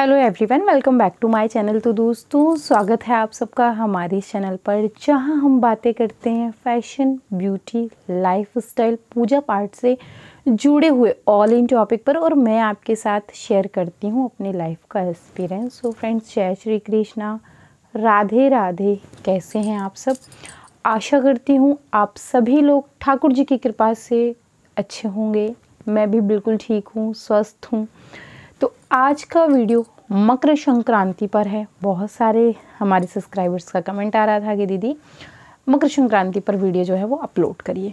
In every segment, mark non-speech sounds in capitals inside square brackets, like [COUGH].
hello everyone welcome back to my channel तो दोस्तों स्वागत है आप सबका हमारे चैनल पर जहां हम बातें करते हैं फैशन ब्यूटी लाइफस्टाइल पूजा पाठ से जुड़े हुए ऑल इन टॉपिक पर और मैं आपके साथ शेयर करती हूं अपने लाइफ का एक्सपीरियंस सो फ्रेंड्स जय श्री कृष्णा राधे राधे कैसे हैं आप सब आशा करती हूँ आप सभी लोग ठाकुर जी की कृपा से अच्छे होंगे मैं भी बिल्कुल ठीक हूँ स्वस्थ हूँ आज का वीडियो मकर संक्रांति पर है बहुत सारे हमारे सब्सक्राइबर्स का कमेंट आ रहा था कि दीदी मकर संक्रांति पर वीडियो जो है वो अपलोड करिए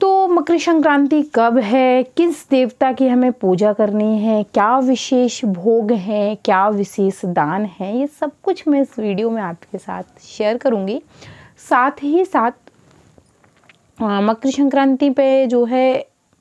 तो मकर संक्रांति कब है किस देवता की हमें पूजा करनी है क्या विशेष भोग हैं क्या विशेष दान हैं ये सब कुछ मैं इस वीडियो में आपके साथ शेयर करूँगी साथ ही साथ मकर संक्रांति पे जो है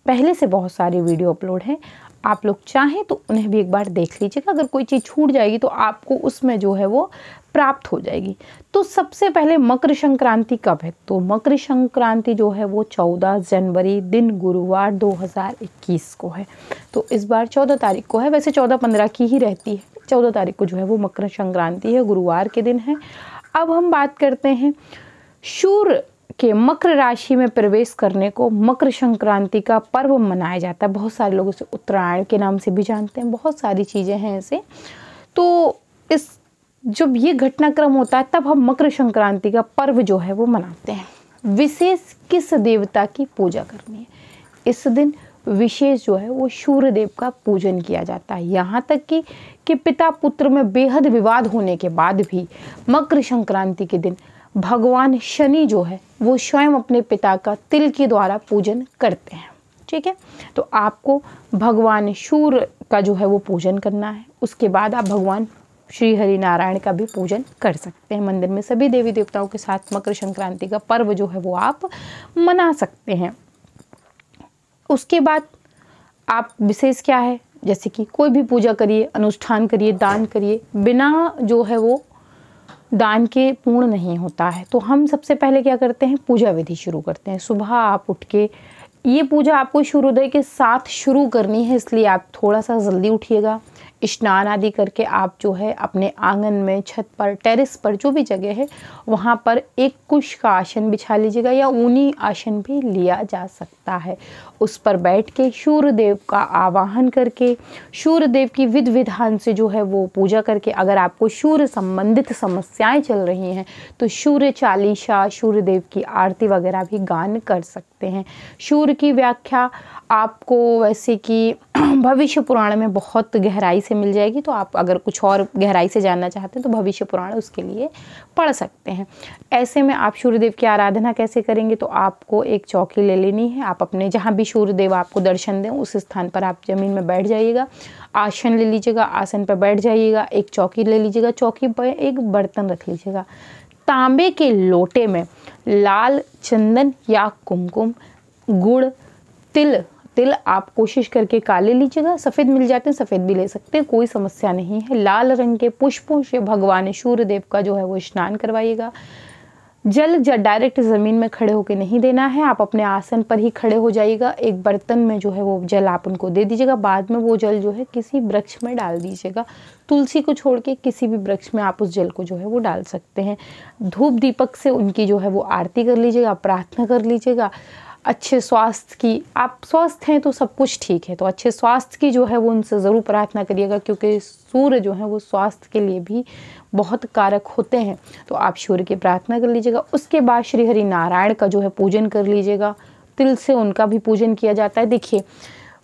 पहले से बहुत सारे वीडियो अपलोड हैं आप लोग चाहें तो उन्हें भी एक बार देख लीजिएगा अगर कोई चीज़ छूट जाएगी तो आपको उसमें जो है वो प्राप्त हो जाएगी तो सबसे पहले मकर संक्रांति कब है तो मकर संक्रांति जो है वो 14 जनवरी दिन गुरुवार 2021 को है तो इस बार 14 तारीख को है वैसे 14-15 की ही रहती है 14 तारीख को जो है वो मकर संक्रांति है गुरुवार के दिन है अब हम बात करते हैं सूर्य के मकर राशि में प्रवेश करने को मकर संक्रांति का पर्व मनाया जाता है बहुत सारे लोग इसे उत्तरायण के नाम से भी जानते हैं बहुत सारी चीज़ें हैं ऐसे तो इस जब ये घटनाक्रम होता है तब हम मकर संक्रांति का पर्व जो है वो मनाते हैं विशेष किस देवता की पूजा करनी है इस दिन विशेष जो है वो सूर्य देव का पूजन किया जाता है यहाँ तक कि कि पिता पुत्र में बेहद विवाद होने के बाद भी मकर संक्रांति के दिन भगवान शनि जो है वो स्वयं अपने पिता का तिल के द्वारा पूजन करते हैं ठीक है तो आपको भगवान सूर्य का जो है वो पूजन करना है उसके बाद आप भगवान श्री हरि नारायण का भी पूजन कर सकते हैं मंदिर में सभी देवी देवताओं के साथ मकर संक्रांति का पर्व जो है वो आप मना सकते हैं उसके बाद आप विशेष क्या है जैसे कि कोई भी पूजा करिए अनुष्ठान करिए दान करिए बिना जो है वो दान के पूर्ण नहीं होता है तो हम सबसे पहले क्या करते हैं पूजा विधि शुरू करते हैं सुबह आप उठ के ये पूजा आपको सूर्योदय के साथ शुरू करनी है इसलिए आप थोड़ा सा जल्दी उठिएगा स्नान आदि करके आप जो है अपने आंगन में छत पर टेरेस पर जो भी जगह है वहाँ पर एक कुश का आसन बिछा लीजिएगा या ऊनी आसन भी लिया जा सकता है उस पर बैठ के सूर्यदेव का आवाहन करके सूर्यदेव की विध विधान से जो है वो पूजा करके अगर आपको सूर्य संबंधित समस्याएं चल रही हैं तो सूर्य चालीसा सूर्यदेव की आरती वगैरह भी गान कर सकते सकते हैं शूर की व्याख्या आपको वैसे कि [CLEARS THROAT] भविष्य पुराण में बहुत गहराई से मिल जाएगी तो आप अगर कुछ और गहराई से जानना चाहते हैं तो भविष्य पुराण उसके लिए पढ़ सकते हैं ऐसे में आप सूर्यदेव की आराधना कैसे करेंगे तो आपको एक चौकी ले लेनी है आप अपने जहाँ भी सूर्यदेव आपको दर्शन दें उस स्थान पर आप ज़मीन में बैठ जाइएगा आसन ले लीजिएगा आसन पर बैठ जाइएगा एक चौकी ले लीजिएगा चौकी पर एक बर्तन रख लीजिएगा तांबे के लोटे में लाल चंदन या कुमकुम गुड़ तिल तिल आप कोशिश करके काले लीजिएगा सफ़ेद मिल जाते हैं सफ़ेद भी ले सकते हैं कोई समस्या नहीं है लाल रंग के पुष्पों से भगवान सूर्यदेव का जो है वो स्नान करवाइएगा जल जब डायरेक्ट ज़मीन में खड़े होकर नहीं देना है आप अपने आसन पर ही खड़े हो जाइएगा एक बर्तन में जो है वो जल आप उनको दे दीजिएगा बाद में वो जल जो है किसी वृक्ष में डाल दीजिएगा तुलसी को छोड़ के किसी भी वृक्ष में आप उस जल को जो है वो डाल सकते हैं धूप दीपक से उनकी जो है वो आरती कर लीजिएगा प्रार्थना कर लीजिएगा अच्छे स्वास्थ्य की आप स्वस्थ हैं तो सब कुछ ठीक है तो अच्छे स्वास्थ्य की जो है वो उनसे ज़रूर प्रार्थना करिएगा क्योंकि सूर्य जो है वो स्वास्थ्य के लिए भी बहुत कारक होते हैं तो आप सूर्य की प्रार्थना कर लीजिएगा उसके बाद श्री हरि नारायण का जो है पूजन कर लीजिएगा तिल से उनका भी पूजन किया जाता है देखिए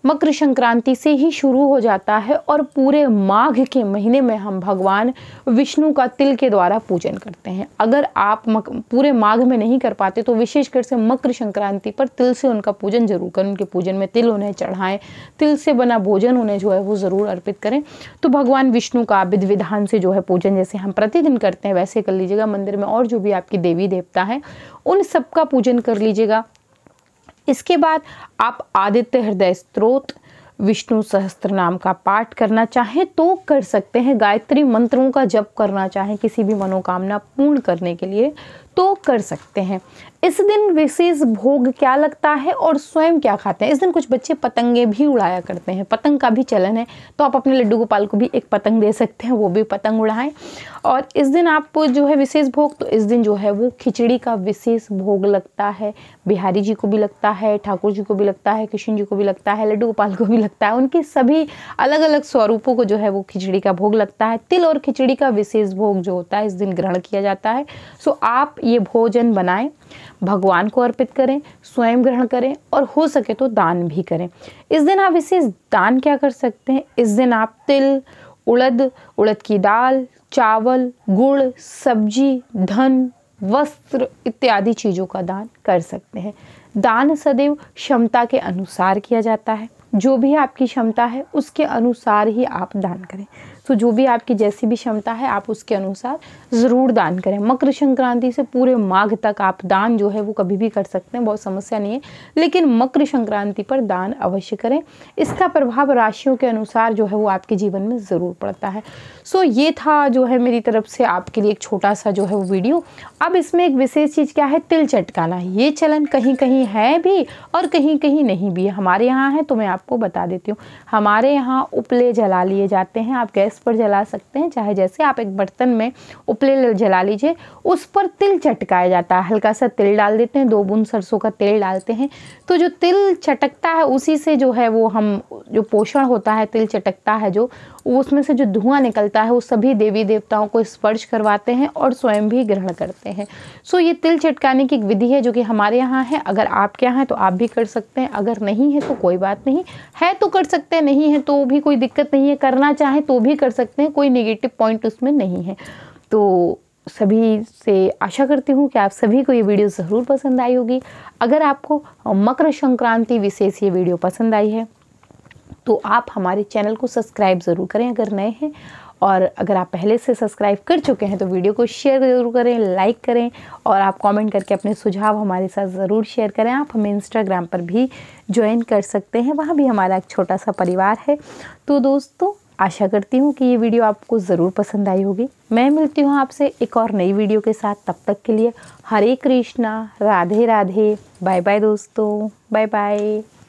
मकर संक्रांति से ही शुरू हो जाता है और पूरे माघ के महीने में हम भगवान विष्णु का तिल के द्वारा पूजन करते हैं अगर आप मक, पूरे माघ में नहीं कर पाते तो विशेषकर से मकर संक्रांति पर तिल से उनका पूजन जरूर करें उनके पूजन में तिल उन्हें चढ़ाएं तिल से बना भोजन उन्हें जो है वो ज़रूर अर्पित करें तो भगवान विष्णु का विधि विधान से जो है पूजन जैसे हम प्रतिदिन करते हैं वैसे कर लीजिएगा मंदिर में और जो भी आपकी देवी देवता हैं उन सबका पूजन कर लीजिएगा इसके बाद आप आदित्य हृदय स्त्रोत विष्णु सहस्त्र नाम का पाठ करना चाहें तो कर सकते हैं गायत्री मंत्रों का जप करना चाहें किसी भी मनोकामना पूर्ण करने के लिए तो कर सकते हैं इस दिन विशेष भोग क्या लगता है और स्वयं क्या खाते हैं इस दिन कुछ बच्चे पतंगे भी उड़ाया करते हैं पतंग का भी चलन है तो आप अपने लड्डू गोपाल को भी एक पतंग दे सकते हैं वो भी पतंग उड़ाएं और इस दिन आप जो है विशेष भोग तो इस दिन जो है वो खिचड़ी का विशेष भोग लगता है बिहारी जी को भी लगता है ठाकुर जी को भी लगता है कृष्ण जी को भी लगता है लड्डू गोपाल को भी लगता है उनके सभी अलग अलग स्वरूपों को जो है वो खिचड़ी का भोग लगता है तिल और खिचड़ी का विशेष भोग जो होता है इस दिन ग्रहण किया जाता है सो आप ये भोजन बनाएं भगवान को अर्पित करें स्वयं ग्रहण करें और हो सके तो दान भी करें इस दिन आप इसे दान क्या कर सकते हैं इस दिन आप तिल उड़द उड़द की दाल चावल गुड़ सब्जी धन वस्त्र इत्यादि चीज़ों का दान कर सकते हैं दान सदैव क्षमता के अनुसार किया जाता है जो भी आपकी क्षमता है उसके अनुसार ही आप दान करें तो जो भी आपकी जैसी भी क्षमता है आप उसके अनुसार ज़रूर दान करें मकर संक्रांति से पूरे माघ तक आप दान जो है वो कभी भी कर सकते हैं बहुत समस्या नहीं है लेकिन मकर संक्रांति पर दान अवश्य करें इसका प्रभाव राशियों के अनुसार जो है वो आपके जीवन में ज़रूर पड़ता है सो ये था जो है मेरी तरफ से आपके लिए एक छोटा सा जो है वो वीडियो अब इसमें एक विशेष चीज़ क्या है तिल चटकाना ये चलन कहीं कहीं है भी और कहीं कहीं नहीं भी हमारे यहाँ है तो मैं आपको बता देती हूँ हमारे यहाँ उपले जला लिए जाते हैं आप गैस गैस पर जला सकते हैं चाहे जैसे आप एक बर्तन में उपले जला लीजिए उस पर तिल चटकाया जाता है हल्का सा तिल डाल देते हैं दो बूंद सरसों का तेल डालते हैं तो जो तिल चटकता है उसी से जो है वो हम जो पोषण होता है तिल चटकता है जो उसमें से जो धुआं निकलता है वो सभी देवी देवताओं को स्पर्श करवाते हैं और स्वयं भी ग्रहण करते हैं सो ये तिल चटकाने की एक विधि है जो कि हमारे यहाँ है अगर आपके यहाँ है तो आप भी कर सकते हैं अगर नहीं है तो कोई बात नहीं है तो कर सकते हैं नहीं है तो भी कोई दिक्कत नहीं है करना चाहें तो भी कर सकते हैं कोई निगेटिव पॉइंट उसमें नहीं है तो सभी से आशा करती हूँ कि आप सभी को ये वीडियो ज़रूर पसंद आई होगी अगर आपको मकर संक्रांति विशेष ये वीडियो पसंद आई है तो आप हमारे चैनल को सब्सक्राइब ज़रूर करें अगर नए हैं और अगर आप पहले से सब्सक्राइब कर चुके हैं तो वीडियो को शेयर ज़रूर करें लाइक करें और आप कमेंट करके अपने सुझाव हमारे साथ ज़रूर शेयर करें आप हमें इंस्टाग्राम पर भी ज्वाइन कर सकते हैं वहाँ भी हमारा एक छोटा सा परिवार है तो दोस्तों आशा करती हूँ कि ये वीडियो आपको ज़रूर पसंद आई होगी मैं मिलती हूँ आपसे एक और नई वीडियो के साथ तब तक के लिए हरे कृष्णा राधे राधे बाय बाय दोस्तों बाय बाय